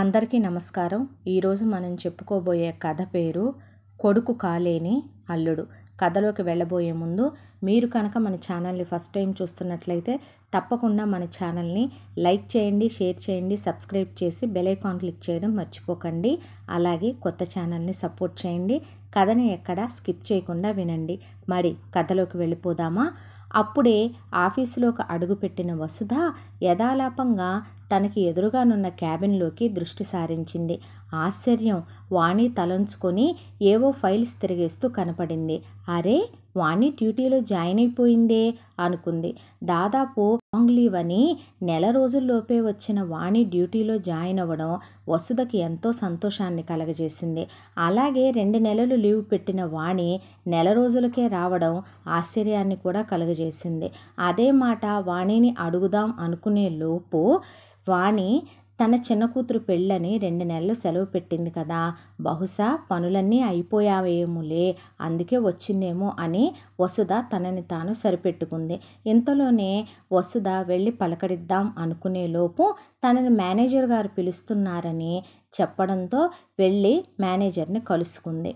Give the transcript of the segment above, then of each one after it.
అందరికీ నమస్కారం ఈరోజు మనం చెప్పుకోబోయే కథ పేరు కొడుకు కాలేని అల్లుడు కథలోకి వెళ్ళబోయే ముందు మీరు కనుక మన ఛానల్ని ఫస్ట్ టైం చూస్తున్నట్లయితే తప్పకుండా మన ఛానల్ని లైక్ చేయండి షేర్ చేయండి సబ్స్క్రైబ్ చేసి బెలైకాన్ క్లిక్ చేయడం మర్చిపోకండి అలాగే కొత్త ఛానల్ని సపోర్ట్ చేయండి కథని ఎక్కడా స్కిప్ చేయకుండా వినండి మరి కథలోకి వెళ్ళిపోదామా అప్పుడే ఆఫీసులోకి అడుగుపెట్టిన వసుధ యథాలాపంగా తనకి ఎదురుగానున్న క్యాబిన్లోకి దృష్టి సారించింది ఆశ్చర్యం వాణి తలంచుకొని ఏవో ఫైల్స్ తిరిగేస్తూ కనపడింది అరే వాణి డ్యూటీలో జాయిన్ అయిపోయిందే అనుకుంది దాదాపు లాంగ్ లీవ్ అని నెల రోజుల్లోపే వచ్చిన వాణి డ్యూటీలో జాయిన్ అవ్వడం వసుధకి ఎంతో సంతోషాన్ని కలగజేసింది అలాగే రెండు నెలలు లీవ్ పెట్టిన వాణి నెల రోజులకే రావడం ఆశ్చర్యాన్ని కూడా కలుగజేసింది అదే మాట వాణిని అడుగుదాం అనుకునే లోపు వాణి తన చిన్న కూతురు పెళ్ళని రెండు నెలలు సెలవు పెట్టింది కదా బహుశా పనులన్నీ అయిపోయావేమోలే అందుకే వచ్చిందేమో అని వసుధ తనని తాను సరిపెట్టుకుంది ఇంతలోనే వసుధ వెళ్ళి పలకరిద్దాం అనుకునేలోపు తనని మేనేజర్ గారు పిలుస్తున్నారని చెప్పడంతో వెళ్ళి మేనేజర్ని కలుసుకుంది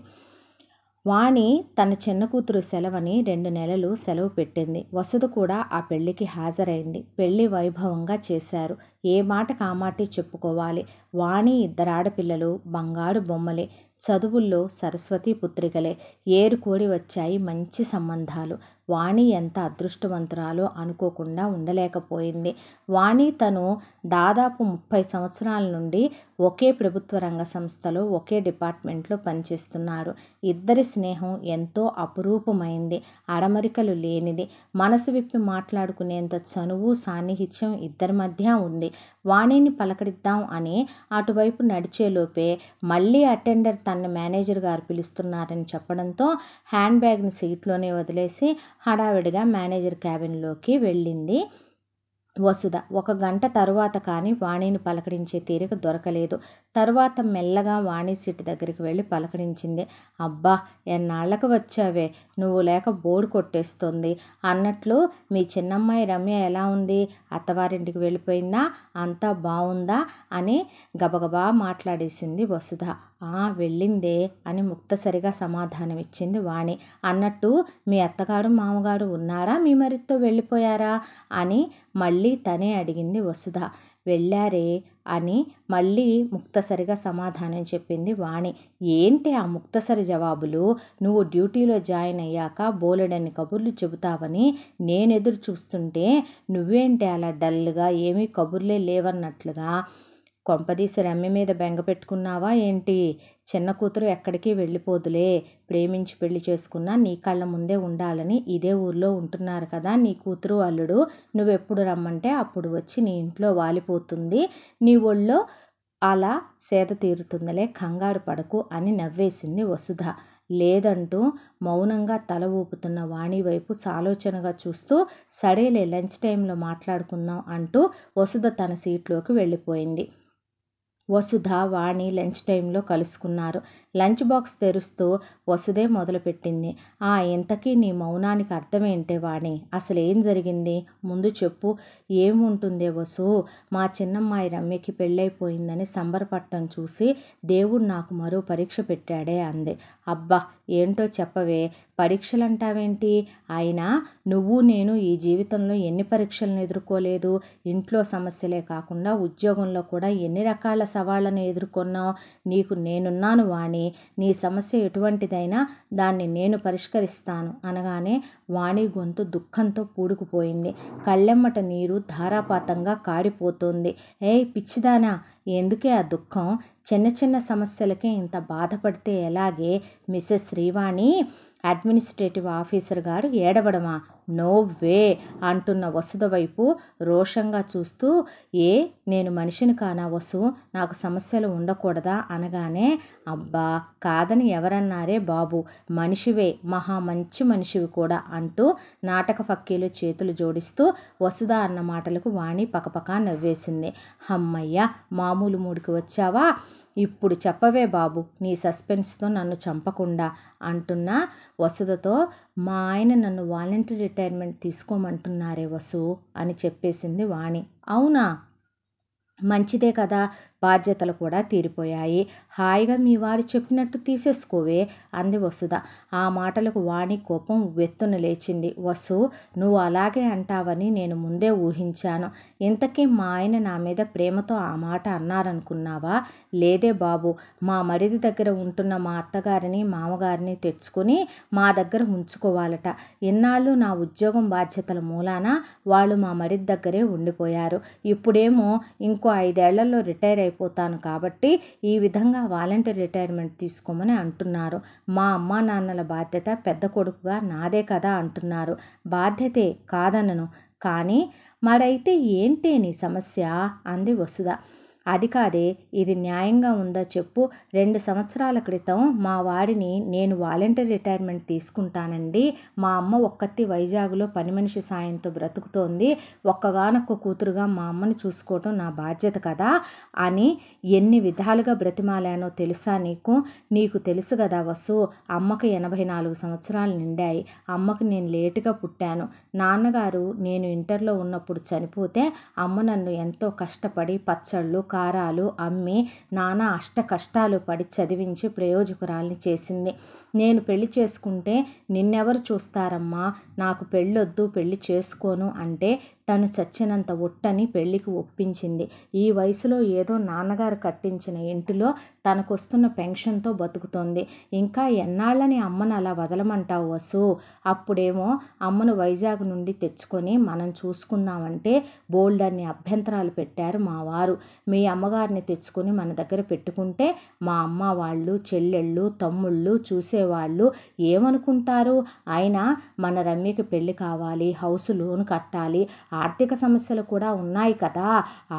వాణి తన చిన్న కూతురు సెలవని రెండు నెలలు సెలవు పెట్టింది వసుధ కూడా ఆ పెళ్లికి హాజరైంది పెళ్లి వైభవంగా చేశారు ఏ మాట కామాటి చెప్పుకోవాలి వాణి ఇద్దరు ఆడపిల్లలు బంగారు బొమ్మలే చదువుల్లో సరస్వతి పుత్రికలే ఏరుకోడి వచ్చాయి మంచి సంబంధాలు వాణి ఎంత అదృష్టవంతురాలో అనుకోకుండా ఉండలేకపోయింది వాణి తను దాదాపు ముప్పై సంవత్సరాల నుండి ఒకే ప్రభుత్వ రంగ సంస్థలో ఒకే డిపార్ట్మెంట్లో పనిచేస్తున్నారు ఇద్దరి స్నేహం ఎంతో అపురూపమైంది అడమరికలు లేనిది మనసు విప్పి మాట్లాడుకునేంత చనువు సాన్నిహిత్యం ఇద్దరి మధ్య ఉంది వాణిని పలకరిద్దాం అని అటువైపు నడిచేలోపే మళ్ళీ అటెండర్ తన మేనేజర్ గారు పిలుస్తున్నారని చెప్పడంతో హ్యాండ్ బ్యాగ్ని సీట్లోనే వదిలేసి హడావిడిగా మేనేజర్ క్యాబిన్లోకి వెళ్ళింది వసుధ ఒక గంట తరువాత కానీ వాణిని పలకరించే తీరిక దొరకలేదు తరువాత మెల్లగా వాణి సీటు దగ్గరికి వెళ్ళి పలకరించింది అబ్బా ఎన్నాళ్ళకు వచ్చావే నువ్వు లేక బోర్డు కొట్టేస్తుంది అన్నట్లు మీ చిన్నమ్మాయి రమ్య ఎలా ఉంది అత్తవారింటికి వెళ్ళిపోయిందా అంతా బాగుందా అని గబగబా మాట్లాడేసింది వసుధ వెళ్ళిందే అని ముక్తసరిగా సమాధానమిచ్చింది వాణి అన్నట్టు మీ అత్తగారు మామగారు ఉన్నారా మీ మరితో వెళ్ళిపోయారా అని మళ్ళీ తనే అడిగింది వసుధ వెళ్ళారే అని మళ్ళీ ముక్తసరిగా సమాధానం చెప్పింది వాణి ఏంటి ఆ ముక్తసరి జవాబులు నువ్వు డ్యూటీలో జాయిన్ అయ్యాక బోలెడన్ని కబుర్లు చెబుతావని నేను ఎదురు చూస్తుంటే నువ్వేంటి అలా డల్గా ఏమీ కబుర్లే లేవన్నట్లుగా కొంపదీసి రమ్య మీద బెంగ పెట్టుకున్నావా ఏంటి చిన్న కూతురు ఎక్కడికి వెళ్ళిపోదులే ప్రేమించి పెళ్లి చేసుకున్నా నీ కళ్ళ ముందే ఉండాలని ఇదే ఊర్లో ఉంటున్నారు కదా నీ కూతురు అల్లుడు నువ్వెప్పుడు రమ్మంటే అప్పుడు వచ్చి నీ ఇంట్లో వాలిపోతుంది నీ ఒళ్ళో అలా సేద తీరుతుందలే కంగారు పడకు అని నవ్వేసింది వసుధ లేదంటూ మౌనంగా తల ఊపుతున్న వాణి వైపు సాలోచనగా చూస్తూ సరేలే లంచ్ టైంలో మాట్లాడుకుందాం అంటూ వసుధ తన సీట్లోకి వెళ్ళిపోయింది వసుధ వాణి లంచ్ టైంలో కలుసుకున్నారు లంచ్ బాక్స్ తెరుస్తూ వసుదే మొదలుపెట్టింది ఆ ఇంతకీ నీ మౌనానికి అర్థమేంటే వాణి అసలేం జరిగింది ముందు చెప్పు ఏముంటుందే వసు మా చిన్నమ్మాయి రమ్యకి పెళ్ళైపోయిందని సంబరపట్టం చూసి దేవుడు నాకు మరో పరీక్ష పెట్టాడే అంది అబ్బా ఏంటో చెప్పవే పరీక్షలంటావేంటి అయినా నువ్వు నేను ఈ జీవితంలో ఎన్ని పరీక్షలను ఎదుర్కోలేదు ఇంట్లో సమస్యలే కాకుండా ఉద్యోగంలో కూడా ఎన్ని రకాల సవాళ్ళను ఎదుర్కొన్నావు నీకు నేనున్నాను వాణి కానీ నీ సమస్య ఎటువంటిదైనా దాన్ని నేను పరిష్కరిస్తాను అనగానే వాణి గొంతు దుఃఖంతో పూడుకుపోయింది కళ్ళెమ్మట నీరు ధారాపాతంగా కాడిపోతుంది ఏ పిచ్చిదానా ఎందుకే ఆ దుఃఖం చిన్న చిన్న సమస్యలకే ఇంత బాధపడితే ఎలాగే మిస్సెస్ శ్రీవాణి అడ్మినిస్ట్రేటివ్ ఆఫీసర్ గారు ఏడవడమా నో వే అంటున్న వసుద వైపు రోషంగా చూస్తూ ఏ నేను మనిషిని కానా వసు నాకు సమస్యలు ఉండకూడదా అనగానే అబ్బా కాదని ఎవరన్నారే బాబు మనిషివే మహా మంచి మనిషివి కూడా అంటూ నాటక ఫక్కీలు చేతులు జోడిస్తూ వసుధ అన్న మాటలకు వాణి పకపక నవ్వేసింది అమ్మయ్య మామూలు మూడికి వచ్చావా ఇప్పుడు చెప్పవే బాబు నీ సస్పెన్స్తో నన్ను చంపకుండా అంటున్న వసుధతో మా ఆయన నన్ను వాలంటీ రిటైర్మెంట్ తీసుకోమంటున్నారే వసు అని చెప్పేసింది వాణి అవునా మంచిదే కదా బాధ్యతలు కూడా తీరిపోయాయి హాయిగా మీ వారు చెప్పినట్టు తీసేసుకోవే అంది వసుధ ఆ మాటలకు వాణి కోపం వెత్తున లేచింది వసు నువ్వు అలాగే అంటావని నేను ముందే ఊహించాను ఇంతకీ మా ఆయన నా మీద ప్రేమతో ఆ మాట అన్నారనుకున్నావా లేదే బాబు మా మరిది దగ్గర ఉంటున్న మా అత్తగారిని మామగారిని తెచ్చుకొని మా దగ్గర ఉంచుకోవాలట ఇన్నాళ్ళు నా ఉద్యోగం బాధ్యతల మూలాన వాళ్ళు మా మరిది దగ్గరే ఉండిపోయారు ఇప్పుడేమో ఇంకో ఐదేళ్లలో రిటైర్ అయి అయిపోతాను కాబట్టి ఈ విధంగా వాలంటీర్ రిటైర్మెంట్ తీసుకోమని అంటున్నారు మా అమ్మ నాన్నల బాధ్యత పెద్ద కొడుకుగా నాదే కదా అంటున్నారు బాధ్యతే కాదనను కానీ మరైతే ఏంటే నీ సమస్య అంది వసుధ అది కాదే ఇది న్యాయంగా ఉందా చెప్పు రెండు సంవత్సరాల క్రితం మా వాడిని నేను వాలంటీర్ రిటైర్మెంట్ తీసుకుంటానండి మా అమ్మ ఒక్కత్తి వైజాగ్లో పని మనిషి సాయంతో బ్రతుకుతోంది ఒక్కగానొక్క కూతురుగా మా అమ్మని చూసుకోవటం నా బాధ్యత కదా అని ఎన్ని విధాలుగా బ్రతిమాలానో తెలుసా నీకు నీకు తెలుసు కదా వసు అమ్మకు ఎనభై నాలుగు సంవత్సరాలు నిండాయి అమ్మకు నేను లేటుగా పుట్టాను నాన్నగారు నేను ఇంటర్లో ఉన్నప్పుడు చనిపోతే అమ్మ నన్ను ఎంతో కష్టపడి పచ్చళ్ళు కారాలు అమ్మి నానా అష్ట కష్టాలు పడి చదివించి ప్రయోజకురాల్ని చేసింది నేను పెళ్లి చేసుకుంటే నిన్నెవరు చూస్తారమ్మా నాకు పెళ్ళొద్దు పెళ్లి చేసుకోను అంటే తను చచ్చినంత ఒట్టని పెళ్లికి ఒప్పించింది ఈ వయసులో ఏదో నాన్నగారు కట్టించిన ఇంటిలో తనకొస్తున్న పెన్షన్తో బతుకుతోంది ఇంకా ఎన్నాళ్ళని అమ్మను అలా వదలమంటావు వసు అప్పుడేమో అమ్మను వైజాగ్ నుండి తెచ్చుకొని మనం చూసుకుందామంటే బోల్డ్ అన్ని అభ్యంతరాలు పెట్టారు మా వారు మీ అమ్మగారిని తెచ్చుకొని మన దగ్గర పెట్టుకుంటే మా అమ్మ వాళ్ళు చెల్లెళ్ళు తమ్ముళ్ళు చూసే వాళ్ళు ఏమనుకుంటారు ఆయన మన రమ్యకి పెళ్లి కావాలి హౌస్ లోన్ కట్టాలి ఆర్థిక సమస్యలు కూడా ఉన్నాయి కదా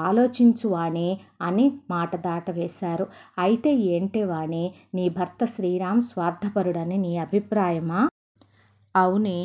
ఆలోచించు వాణి అని మాట దాట వేశారు అయితే ఏంటి వాణి నీ భర్త శ్రీరామ్ స్వార్థపరుడని నీ అభిప్రాయమా అవునే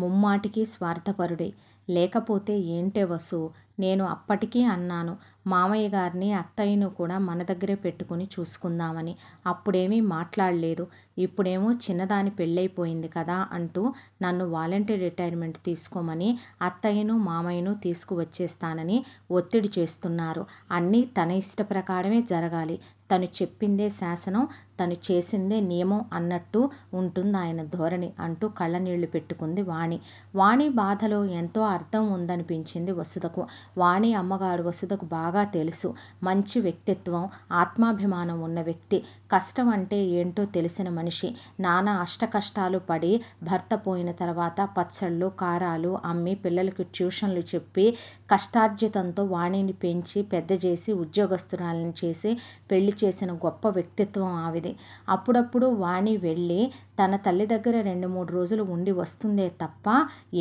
ముమ్మాటికి స్వార్థపరుడే లేకపోతే ఏంటే వసు నేను అప్పటికీ అన్నాను మామయ్య గారిని అత్తయ్యను కూడా మన దగ్గరే పెట్టుకుని చూసుకుందామని అప్పుడేమీ మాట్లాడలేదు ఇప్పుడేమో చిన్నదాని పెళ్ళైపోయింది కదా అంటూ నన్ను వాలంటీర్ రిటైర్మెంట్ తీసుకోమని అత్తయ్యను మామయ్యను తీసుకువచ్చేస్తానని ఒత్తిడి చేస్తున్నారు అన్నీ తన ఇష్ట ప్రకారమే జరగాలి తను చెప్పిందే శాసనం తను చేసిందే నియమం అన్నట్టు ఉంటుంది ఆయన ధోరణి అంటూ కళ్ళనీళ్లు పెట్టుకుంది వాణి వాణి బాధలో ఎంతో అర్థం ఉందనిపించింది వసుదకు వాణి అమ్మగారు వసుదకు బాగా తెలుసు మంచి వ్యక్తిత్వం ఆత్మాభిమానం ఉన్న వ్యక్తి కష్టం అంటే ఏంటో తెలిసిన మనిషి నానా అష్టకష్టాలు పడి భర్త పోయిన తర్వాత పచ్చళ్ళు కారాలు అమ్మి పిల్లలకి ట్యూషన్లు చెప్పి కష్టార్జితంతో వాణిని పెంచి పెద్ద చేసి ఉద్యోగస్తురాలను చేసి పెళ్లి చేసిన గొప్ప వ్యక్తిత్వం ఆవిది అప్పుడప్పుడు వాణి వెళ్ళి తన తల్లి దగ్గర రెండు మూడు రోజులు ఉండి వస్తుందే తప్ప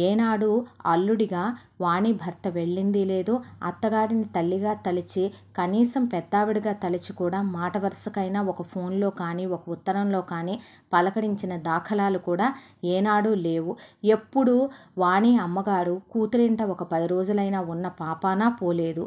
ఏనాడు అల్లుడిగా వాణి భర్త వెళ్ళింది లేదు అత్తగారిని తల్లిగా తలిచి కనీసం పెద్దావిడిగా తలిచి కూడా మాట వరుసకైనా ఒక ఫోన్లో కానీ ఒక ఉత్తరంలో కానీ పలకరించిన దాఖలాలు కూడా ఏనాడు లేవు ఎప్పుడు వాణి అమ్మగారు కూతురింట ఒక పది రోజులైనా ఉన్న ఉన్న పాపాన పోలేదు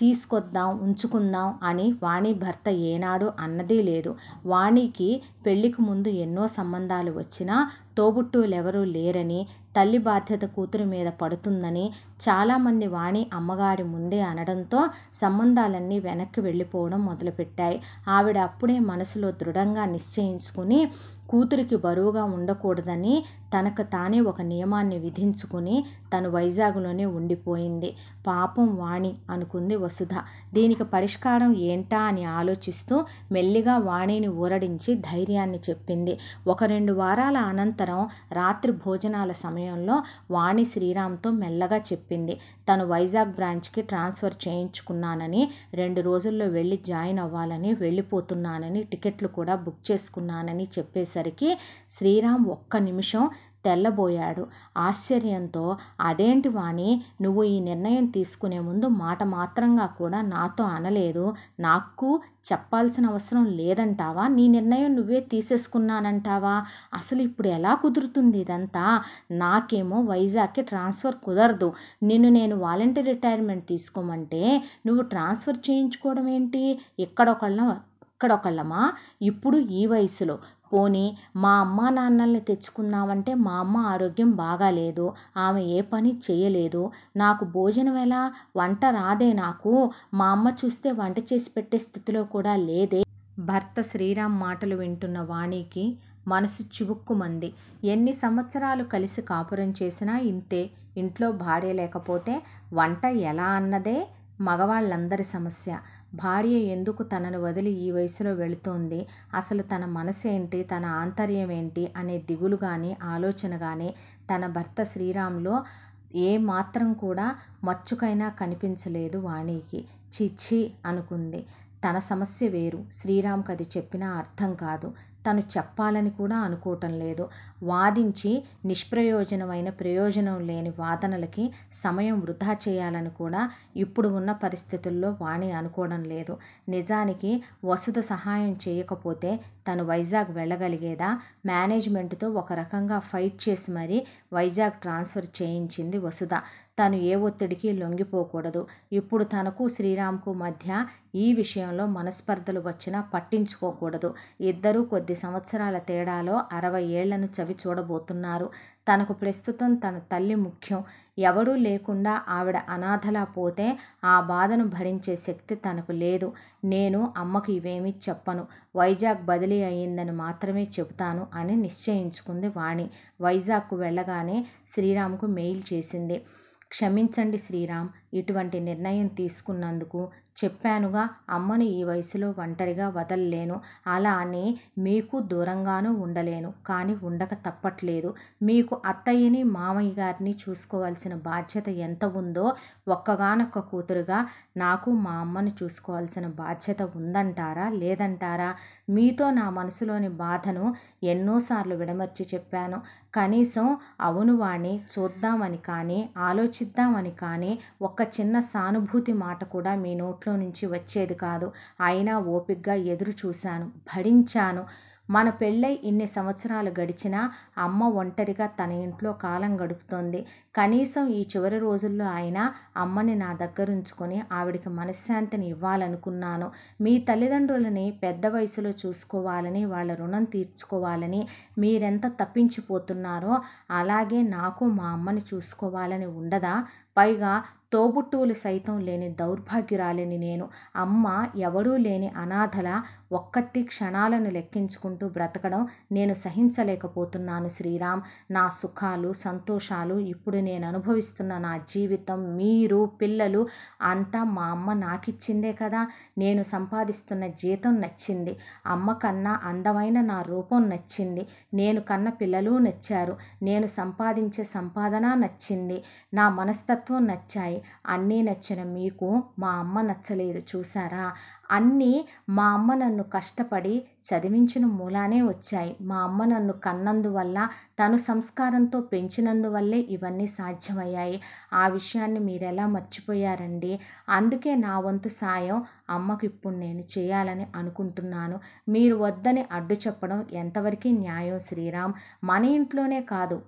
తీసుకొద్దాం ఉంచుకుందాం అని వాణి భర్త ఏనాడు అన్నది లేదు వాణికి పెళ్లికి ముందు ఎన్నో సంబంధాలు వచ్చినా తోబుట్టువులెవరూ లేరని తల్లి బాధ్యత కూతురు మీద పడుతుందని చాలామంది వాణి అమ్మగారి ముందే అనడంతో సంబంధాలన్నీ వెనక్కి వెళ్ళిపోవడం మొదలుపెట్టాయి ఆవిడ అప్పుడే మనసులో దృఢంగా నిశ్చయించుకుని కూతురికి బరువుగా ఉండకూడదని తనకు తానే ఒక నియమాన్ని విధించుకుని తను వైజాగ్లోనే ఉండిపోయింది పాపం వాణి అనుకుంది వసుధ దీనికి పరిష్కారం ఏంటా అని ఆలోచిస్తూ మెల్లిగా వాణిని ఊరడించి ధైర్యాన్ని చెప్పింది ఒక రెండు వారాల అనంతరం రాత్రి భోజనాల సమయంలో వాణి శ్రీరామ్తో మెల్లగా చెప్పింది తను వైజాగ్ బ్రాంచ్కి ట్రాన్స్ఫర్ చేయించుకున్నానని రెండు రోజుల్లో వెళ్ళి జాయిన్ అవ్వాలని వెళ్ళిపోతున్నానని టికెట్లు కూడా బుక్ చేసుకున్నానని చెప్పేసరికి శ్రీరామ్ ఒక్క నిమిషం తెల్లబోయాడు ఆశ్చర్యంతో అదేంటి వాణి నువ్వు ఈ నిర్ణయం తీసుకునే ముందు మాట మాత్రంగా కూడా నాతో అనలేదు నాకు చెప్పాల్సిన అవసరం లేదంటావా నీ నిర్ణయం నువ్వే తీసేసుకున్నానంటావా అసలు ఇప్పుడు ఎలా కుదురుతుంది ఇదంతా నాకేమో వైజాగ్కి ట్రాన్స్ఫర్ కుదరదు నిన్ను నేను వాలంటీర్ రిటైర్మెంట్ తీసుకోమంటే నువ్వు ట్రాన్స్ఫర్ చేయించుకోవడం ఏంటి ఎక్కడొకళ్ళ ఇక్కడొకళ్ళమా ఇప్పుడు ఈ వయసులో పోనీ మా అమ్మా నాన్నల్ని తెచ్చుకుందామంటే మా అమ్మ ఆరోగ్యం బాగాలేదు ఆమె ఏ పని చేయలేదు నాకు భోజనం ఎలా వంట రాదే నాకు మా అమ్మ చూస్తే వంట చేసి పెట్టే స్థితిలో కూడా లేదే భర్త శ్రీరామ్ మాటలు వింటున్న వాణికి మనసు చివుక్కుమంది ఎన్ని సంవత్సరాలు కలిసి కాపురం చేసినా ఇంతే ఇంట్లో భార్య లేకపోతే వంట ఎలా అన్నదే మగవాళ్ళందరి సమస్య భార్య ఎందుకు తనను వదిలి ఈ వయసులో వెళుతోంది అసలు తన మనసు ఏంటి తన ఆంతర్యం ఏంటి అనే దిగులు కానీ ఆలోచన కానీ తన భర్త శ్రీరామ్లో ఏ మాత్రం కూడా మచ్చుకైనా కనిపించలేదు వాణికి చిచ్చి అనుకుంది తన సమస్య వేరు శ్రీరామ్కి అది చెప్పినా అర్థం కాదు తను చెప్పాలని కూడా అనుకోవటం లేదు వాదించి నిష్ప్రయోజనమైన ప్రయోజనం లేని వాదనలకి సమయం వృధా చేయాలని కూడా ఇప్పుడు ఉన్న పరిస్థితుల్లో వాణి అనుకోవడం లేదు నిజానికి వసుద సహాయం చేయకపోతే తను వైజాగ్ వెళ్ళగలిగేదా మేనేజ్మెంట్తో ఒక రకంగా ఫైట్ చేసి మరీ వైజాగ్ ట్రాన్స్ఫర్ చేయించింది వసుధ తాను ఏ ఒత్తిడికి లొంగిపోకూడదు ఇప్పుడు తనకు శ్రీరామ్కు మధ్య ఈ విషయంలో మనస్పర్ధలు వచ్చినా పట్టించుకోకూడదు ఇద్దరూ కొద్ది సంవత్సరాల తేడాలో అరవై ఏళ్లను చవి చూడబోతున్నారు తనకు ప్రస్తుతం తన తల్లి ముఖ్యం ఎవడూ లేకుండా ఆవిడ అనాథలా పోతే ఆ బాధను భరించే శక్తి తనకు లేదు నేను అమ్మకు ఇవేమీ చెప్పను వైజాగ్ బదిలీ అయ్యిందని మాత్రమే చెబుతాను అని నిశ్చయించుకుంది వాణి వైజాగ్కు వెళ్ళగానే శ్రీరామ్కు మెయిల్ చేసింది క్షమించండి శ్రీరామ్ ఇటువంటి నిర్ణయం తీసుకున్నందుకు చెప్పానుగా అమ్మను ఈ వయసులో ఒంటరిగా వదలలేను అలా అని మీకు దూరంగానూ ఉండలేను కానీ ఉండక తప్పట్లేదు మీకు అత్తయ్యని మామయ్య గారిని చూసుకోవాల్సిన బాధ్యత ఎంత ఉందో ఒక్కగానొక్క కూతురుగా నాకు మా అమ్మను చూసుకోవాల్సిన బాధ్యత ఉందంటారా లేదంటారా మీతో నా మనసులోని బాధను ఎన్నోసార్లు విడమర్చి చెప్పాను కనీసం అవును వాణ్ణి చూద్దామని కానీ ఆలోచిద్దామని కానీ ఒక్క చిన్న సానుభూతి మాట కూడా మీ నోట్లో నుంచి వచ్చేది కాదు అయినా ఓపిగ్గా ఎదురు చూశాను భరించాను మన పెళ్ళై ఇన్ని సంవత్సరాలు గడిచినా అమ్మ ఒంటరిగా తన ఇంట్లో కాలం గడుపుతోంది కనీసం ఈ చివరి రోజుల్లో అయినా అమ్మని నా దగ్గర ఉంచుకొని ఆవిడికి మనశ్శాంతిని ఇవ్వాలనుకున్నాను మీ తల్లిదండ్రులని పెద్ద వయసులో చూసుకోవాలని వాళ్ళ రుణం తీర్చుకోవాలని మీరెంత తప్పించిపోతున్నారో అలాగే నాకు మా అమ్మని చూసుకోవాలని ఉండదా పైగా తోబుట్టువులు సైతం లేని దౌర్భాగ్యురాలిని నేను అమ్మ ఎవడూ లేని అనాథల ఒక్కత్తి క్షణాలను లెక్కించుకుంటూ బ్రతకడం నేను సహించలేకపోతున్నాను శ్రీరామ్ నా సుఖాలు సంతోషాలు ఇప్పుడు నేను అనుభవిస్తున్న నా జీవితం మీరు పిల్లలు అంతా మా అమ్మ నాకిచ్చిందే కదా నేను సంపాదిస్తున్న జీతం నచ్చింది అమ్మ కన్నా అందమైన నా రూపం నచ్చింది నేను కన్న పిల్లలు నచ్చారు నేను సంపాదించే సంపాదన నచ్చింది నా మనస్తత్వం మొత్తం నచ్చాయి అన్నీ నచ్చిన మీకు మా అమ్మ నచ్చలేదు చూసారా అన్నీ మా అమ్మ నన్ను కష్టపడి చదివించిన మూలానే వచ్చాయి మా అమ్మ నన్ను కన్నందువల్ల తను సంస్కారంతో పెంచినందువల్లే ఇవన్నీ సాధ్యమయ్యాయి ఆ విషయాన్ని మీరెలా మర్చిపోయారండి అందుకే నా వంతు సాయం అమ్మకు ఇప్పుడు నేను చేయాలని అనుకుంటున్నాను మీరు వద్దని అడ్డు చెప్పడం ఎంతవరకు న్యాయం శ్రీరామ్ మన ఇంట్లోనే కాదు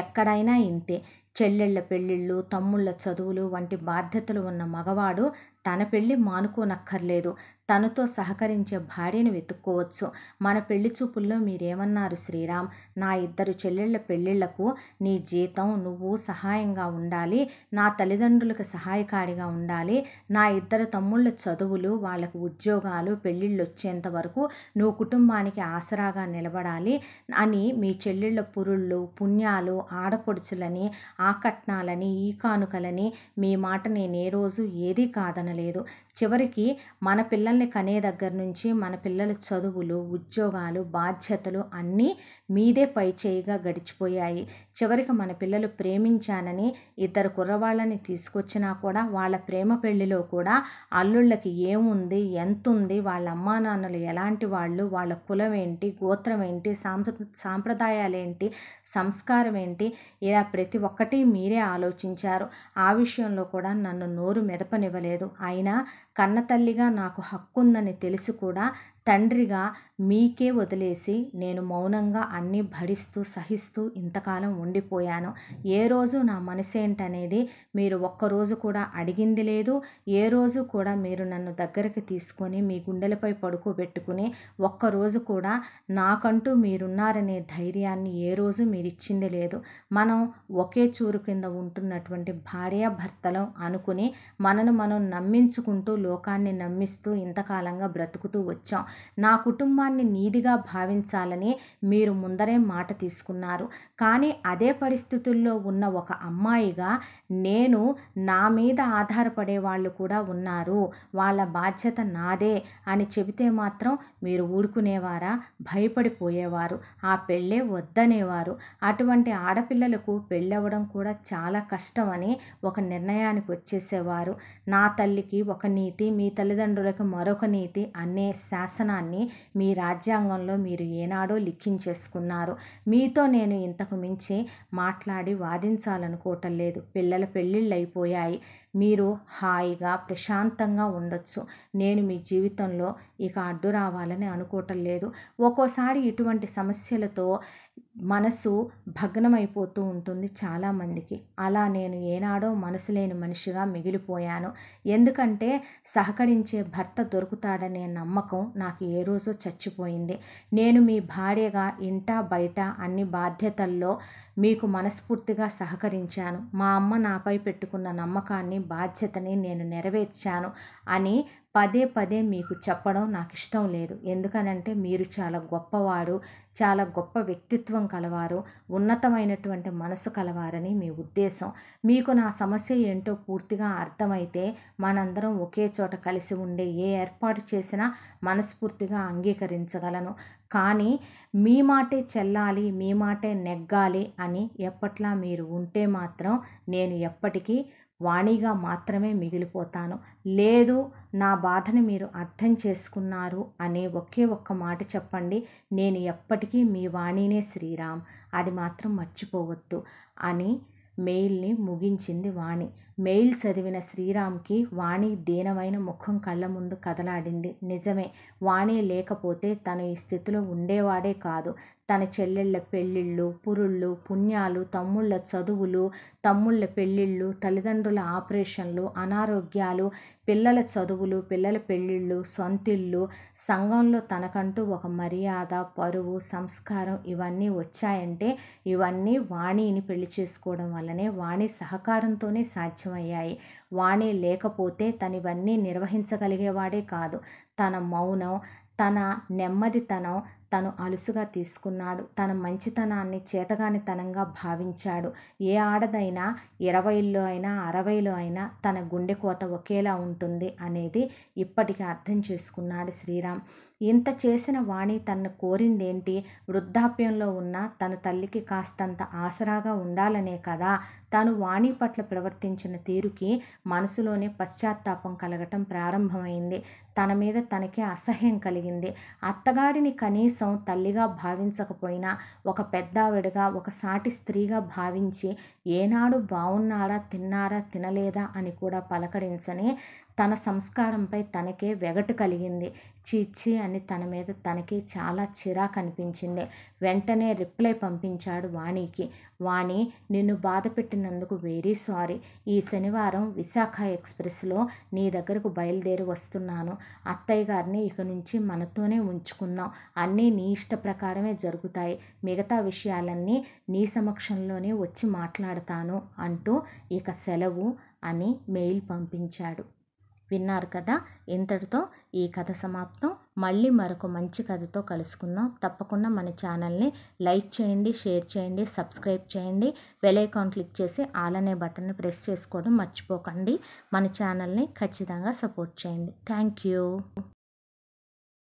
ఎక్కడైనా ఇంతే చెల్లెళ్ళ పెళ్ళిళ్ళు తమ్ముళ్ళ చదువులు వంటి బాధ్యతలు ఉన్న మగవాడు తన పెళ్ళి మానుకోనక్కర్లేదు తనతో సహకరించే భార్యను వెతుక్కోవచ్చు మన పెళ్లి చూపుల్లో మీరేమన్నారు శ్రీరామ్ నా ఇద్దరు చెల్లెళ్ల పెళ్లిళ్లకు నీ జీతం నువ్వు సహాయంగా ఉండాలి నా తల్లిదండ్రులకు సహాయకారిగా ఉండాలి నా ఇద్దరు తమ్ముళ్ళ చదువులు వాళ్ళకు ఉద్యోగాలు పెళ్లిళ్ళు వచ్చేంత వరకు నువ్వు కుటుంబానికి ఆసరాగా నిలబడాలి అని మీ చెల్లెళ్ళ పురుళ్ళు పుణ్యాలు ఆడపడుచులని ఆకట్నాలని ఈ కానుకలని మీ మాట నేనే రోజు ఏదీ కాదనలేదు చివరికి మన పిల్లల్ని కనే దగ్గర నుంచి మన పిల్లల చదువులు ఉద్యోగాలు బాధ్యతలు అన్నీ మీదే పైచేయిగా గడిచిపోయాయి చివరికి మన పిల్లలు ప్రేమించానని ఇద్దరు కుర్రవాళ్ళని తీసుకొచ్చినా కూడా వాళ్ళ ప్రేమ పెళ్లిలో కూడా అల్లుళ్ళకి ఏముంది ఎంత ఉంది వాళ్ళ అమ్మా నాన్నలు ఎలాంటి వాళ్ళు వాళ్ళ కులం ఏంటి గోత్రం ఏంటి సాంప్రదాయాలేంటి సంస్కారం ఏంటి ఇలా ప్రతి ఒక్కటి మీరే ఆలోచించారు ఆ విషయంలో కూడా నన్ను నోరు మెదపనివ్వలేదు అయినా కన్నతల్లిగా నాకు హక్కు ఉందని తెలిసి కూడా తండ్రిగా మీకే వదిలేసి నేను మౌనంగా అన్నీ భరిస్తూ సహిస్తూ ఇంతకాలం ఉండిపోయాను ఏ రోజు నా మనసేంటనేది మీరు ఒక్కరోజు కూడా అడిగింది లేదు ఏ రోజు కూడా మీరు నన్ను దగ్గరికి తీసుకొని మీ గుండెలపై పడుకోబెట్టుకుని ఒక్కరోజు కూడా నాకంటూ మీరున్నారనే ధైర్యాన్ని ఏ రోజు మీరు ఇచ్చింది లేదు మనం ఒకే చూరు కింద ఉంటున్నటువంటి భార్యాభర్తలం అనుకుని మనను మనం నమ్మించుకుంటూ లోకాన్ని నమ్మిస్తూ ఇంతకాలంగా బ్రతుకుతూ వచ్చాం నా కుటుంబం ధర్మాన్ని నీదిగా భావించాలని మీరు ముందరే మాట తీసుకున్నారు కానీ అదే పరిస్థితుల్లో ఉన్న ఒక అమ్మాయిగా నేను నా మీద ఆధారపడే వాళ్ళు కూడా ఉన్నారు వాళ్ళ బాధ్యత నాదే అని చెబితే మాత్రం మీరు ఊరుకునేవారా భయపడిపోయేవారు ఆ పెళ్ళే వద్దనేవారు అటువంటి ఆడపిల్లలకు పెళ్ళవడం కూడా చాలా కష్టమని ఒక నిర్ణయానికి వచ్చేసేవారు నా తల్లికి ఒక నీతి మీ తల్లిదండ్రులకు మరొక నీతి అనే శాసనాన్ని మీ రాజ్యాంగంలో మీరు ఏనాడో లిఖించేసుకున్నారు మీతో నేను ఇంతకు మించి మాట్లాడి వాదించాలనుకోవటం లేదు పిల్లల పెళ్ళిళ్ళు అయిపోయాయి మీరు హాయిగా ప్రశాంతంగా ఉండొచ్చు నేను మీ జీవితంలో ఇక అడ్డు రావాలని అనుకోవటం లేదు ఒక్కోసారి ఇటువంటి సమస్యలతో మనసు భగ్నమైపోతూ ఉంటుంది చాలామందికి అలా నేను ఏనాడో మనసు లేని మనిషిగా మిగిలిపోయాను ఎందుకంటే సహకరించే భర్త దొరుకుతాడనే నమ్మకం నాకు ఏ రోజో చచ్చిపోయింది నేను మీ భార్యగా ఇంట బయట అన్ని బాధ్యతల్లో మీకు మనస్ఫూర్తిగా సహకరించాను మా అమ్మ నాపై పెట్టుకున్న నమ్మకాన్ని బాధ్యతని నేను నెరవేర్చాను అని పదే పదే మీకు చెప్పడం నాకు ఇష్టం లేదు ఎందుకనంటే మీరు చాలా గొప్పవారు చాలా గొప్ప వ్యక్తిత్వం కలవారు ఉన్నతమైనటువంటి మనసు కలవారని మీ ఉద్దేశం మీకు నా సమస్య ఏంటో పూర్తిగా అర్థమైతే మనందరం ఒకే చోట కలిసి ఉండే ఏ ఏర్పాటు చేసినా మనస్ఫూర్తిగా అంగీకరించగలను కానీ మీ మాటే చెల్లాలి మీ మాటే నెగ్గాలి అని ఎప్పట్లా మీరు ఉంటే మాత్రం నేను ఎప్పటికీ వాణిగా మాత్రమే మిగిలిపోతాను లేదు నా బాధని మీరు అర్థం చేసుకున్నారు అనే ఒకే ఒక్క మాట చెప్పండి నేను ఎప్పటికీ మీ వాణినే శ్రీరామ్ అది మాత్రం మర్చిపోవద్దు అని మెయిల్ని ముగించింది వాణి మెయిల్ చదివిన శ్రీరామ్కి వాణి దీనమైన ముఖం కళ్ళ ముందు కదలాడింది నిజమే వాణి లేకపోతే తను ఈ స్థితిలో ఉండేవాడే కాదు తన చెల్లెళ్ళ పెళ్ళిళ్ళు పురుళ్ళు పుణ్యాలు తమ్ముళ్ళ చదువులు తమ్ముళ్ళ పెళ్ళిళ్ళు తల్లిదండ్రుల ఆపరేషన్లు అనారోగ్యాలు పిల్లల చదువులు పిల్లల పెళ్ళిళ్ళు సొంతిళ్ళు సంఘంలో తనకంటూ ఒక మర్యాద పరువు సంస్కారం ఇవన్నీ వచ్చాయంటే ఇవన్నీ వాణిని పెళ్లి చేసుకోవడం వల్లనే వాణి సహకారంతోనే సాధ్యమయ్యాయి వాణి లేకపోతే తనివన్నీ ఇవన్నీ నిర్వహించగలిగేవాడే కాదు తన మౌనం తన నెమ్మదితనం తను అలుసుగా తీసుకున్నాడు తన మంచితనాన్ని చేతగానితనంగా భావించాడు ఏ ఆడదైనా ఇరవైలో అయినా అరవైలో అయినా తన గుండె కోత ఒకేలా ఉంటుంది అనేది ఇప్పటికీ అర్థం చేసుకున్నాడు శ్రీరామ్ ఇంత చేసిన వాణి తనను కోరిందేంటి వృద్ధాప్యంలో ఉన్న తన తల్లికి కాస్తంత ఆసరాగా ఉండాలనే కదా తను వాణి పట్ల ప్రవర్తించిన తీరుకి మనసులోనే పశ్చాత్తాపం కలగటం ప్రారంభమైంది తన మీద తనకే అసహ్యం కలిగింది అత్తగాడిని కనీసం కనీసం తల్లిగా భావించకపోయినా ఒక పెద్దావిడగా ఒక సాటి స్త్రీగా భావించి ఏనాడు బాగున్నాడా తిన్నారా తినలేదా అని కూడా పలకరించని తన సంస్కారంపై తనకే వెగటు కలిగింది చీచి అని తన మీద తనకి చాలా చిరాకు అనిపించింది వెంటనే రిప్లై పంపించాడు వాణికి వాణి నిన్ను బాధ పెట్టినందుకు వెరీ సారీ ఈ శనివారం విశాఖ ఎక్స్ప్రెస్లో నీ దగ్గరకు బయలుదేరి వస్తున్నాను అత్తయ్య గారిని ఇక నుంచి మనతోనే ఉంచుకుందాం అన్నీ నీ ఇష్ట ప్రకారమే జరుగుతాయి మిగతా విషయాలన్నీ నీ సమక్షంలోనే వచ్చి మాట్లాడతాను అంటూ ఇక సెలవు అని మెయిల్ పంపించాడు విన్నారు కదా ఇంతటితో ఈ కథ సమాప్తం మళ్ళీ మరొక మంచి కథతో కలుసుకుందాం తప్పకుండా మన ఛానల్ని లైక్ చేయండి షేర్ చేయండి సబ్స్క్రైబ్ చేయండి బెల్ క్లిక్ చేసి అనే బటన్ని ప్రెస్ చేసుకోవడం మర్చిపోకండి మన ఛానల్ని ఖచ్చితంగా సపోర్ట్ చేయండి థ్యాంక్ యూ